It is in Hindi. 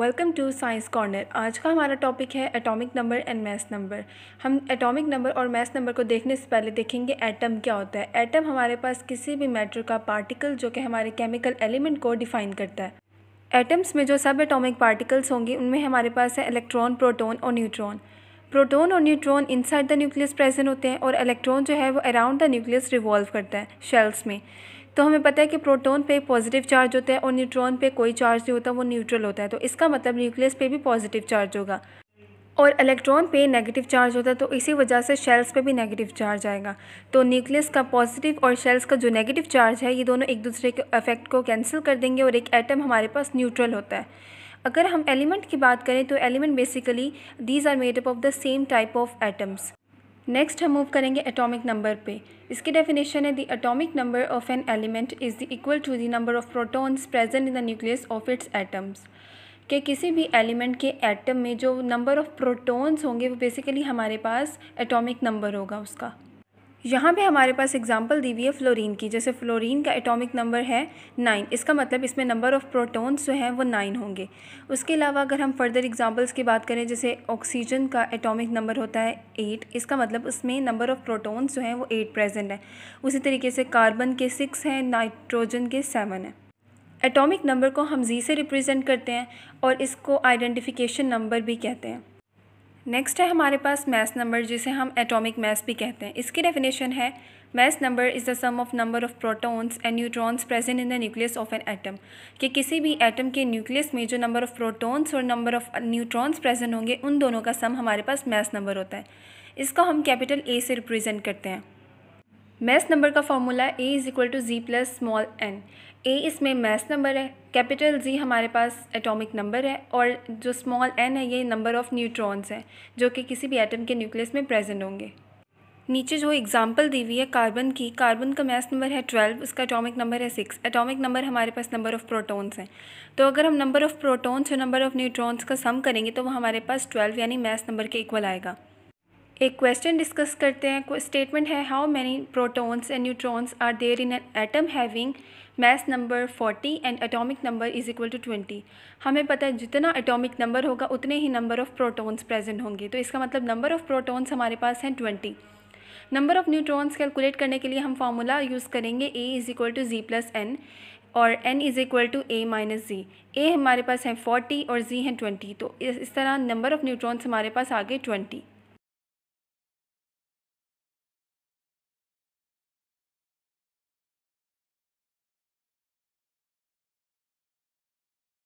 वेलकम टू साइंस कॉर्नर आज का हमारा टॉपिक है atomic number and mass number हम एटॉमिक नंबर और मैथ नंबर को देखने से पहले देखेंगे एटम क्या होता है एटम हमारे पास किसी भी मैटर का पार्टिकल जो कि हमारे केमिकल एलिमेंट को डिफाइन करता है एटम्स में जो सब एटॉमिक पार्टिकल्स होंगे उनमें हमारे पास है इलेक्ट्रॉन प्रोटोन और न्यूट्रॉन प्रोटोन और neutron inside the nucleus present होते हैं और इलेक्ट्रॉन जो है वो अराउंड द न्यूक्लियस रिवॉल्व करता है शेल्स में तो हमें पता है कि प्रोटोन पे पॉजिटिव चार्ज होता है और न्यूट्रॉन पे कोई चार्ज नहीं होता वो न्यूट्रल होता है तो इसका मतलब न्यूक्लियस पे भी पॉजिटिव चार्ज होगा और इलेक्ट्रॉन पे नेगेटिव चार्ज होता है तो इसी वजह से शेल्स पे भी नेगेटिव चार्ज आएगा तो न्यूक्लियस का पॉजिटिव और शेल्स का जो नेगेटिव चार्ज है ये दोनों एक दूसरे के इफेक्ट को कैंसिल कर देंगे और एक एटम हमारे पास न्यूट्रल होता है अगर हम एलिमेंट की बात करें तो element basically these are made up of the same type of atoms next हम मूव करेंगे एटॉमिक नंबर पे इसकी डेफिनेशन है the atomic number of an element is the equal to the number of protons present in the nucleus of its atoms के किसी भी एलिमेंट के एटम में जो नंबर ऑफ प्रोटॉन्स होंगे वो बेसिकली हमारे पास एटॉमिक नंबर होगा उसका यहाँ पे हमारे पास एग्जांपल दी हुई है फ्लोरीन की जैसे फ्लोरीन का एटॉमिक नंबर है नाइन इसका मतलब इसमें नंबर ऑफ़ प्रोटॉन्स जो हैं वो नाइन होंगे उसके अलावा अगर हम फर्दर एग्जांपल्स की बात करें जैसे ऑक्सीजन का एटॉमिक नंबर होता है एट इसका मतलब उसमें नंबर ऑफ़ प्रोटॉन्स जो हैं वो एट प्रेजेंट है उसी तरीके से कार्बन के सिक्स हैं नाइट्रोजन के सेवन हैं एटॉमिक नंबर को हम जी से रिप्रेजेंट करते हैं और इसको आइडेंटिफिकेशन नंबर भी कहते हैं नेक्स्ट है हमारे पास मैस नंबर जिसे हम एटॉमिक मैस भी कहते हैं इसकी डेफिनेशन है mass number is the sum of number of protons and neutrons present in the nucleus of an atom कि किसी भी एटम के न्यूक्लियस में जो नंबर ऑफ़ प्रोटॉन्स और नंबर ऑफ़ न्यूट्रॉन्स प्रेजेंट होंगे उन दोनों का सम हमारे पास मैस नंबर होता है इसको हम कैपिटल ए से रिप्रेजेंट करते हैं मैस नंबर का formula A is equal to Z plus small N A इसमें मैस नंबर है कैपिटल जी हमारे पास एटॉमिक नंबर है और जो स्मॉल एन है ये नंबर ऑफ़ न्यूट्रॉन्स हैं जो कि किसी भी एटम के न्यूक्लियस में प्रेजेंट होंगे नीचे जो एग्जाम्पल दी हुई है कार्बन की कार्बन का मैस नंबर है ट्वेल्व उसका एटॉमिक नंबर है सिक्स एटॉमिक नंबर हमारे पास नंबर ऑफ़ प्रोटॉन्स हैं तो अगर हम नंबर ऑफ़ प्रोटॉन्स और नंबर ऑफ़ न्यूट्रॉन्स का सम करेंगे तो वो हमारे पास ट्वेल्व यानी मैस नंबर के इक्वल आएगा एक क्वेश्चन डिस्कस करते हैं स्टेटमेंट है how many protons and neutrons are there in an atom having mass number forty and atomic number is equal to twenty हमें पता है जितना एटॉमिक नंबर होगा उतने ही नंबर ऑफ़ प्रोटॉन्स प्रेजेंट होंगे तो इसका मतलब नंबर ऑफ़ प्रोटॉन्स हमारे पास हैं twenty number of neutrons calculate करने के लिए हम फार्मूला यूज़ करेंगे A is equal to Z plus N और n is equal to A minus Z A हमारे पास हैं फोर्टी और जी हैं ट्वेंटी तो इस तरह नंबर ऑफ़ न्यूट्रॉन्स हमारे पास आगे ट्वेंटी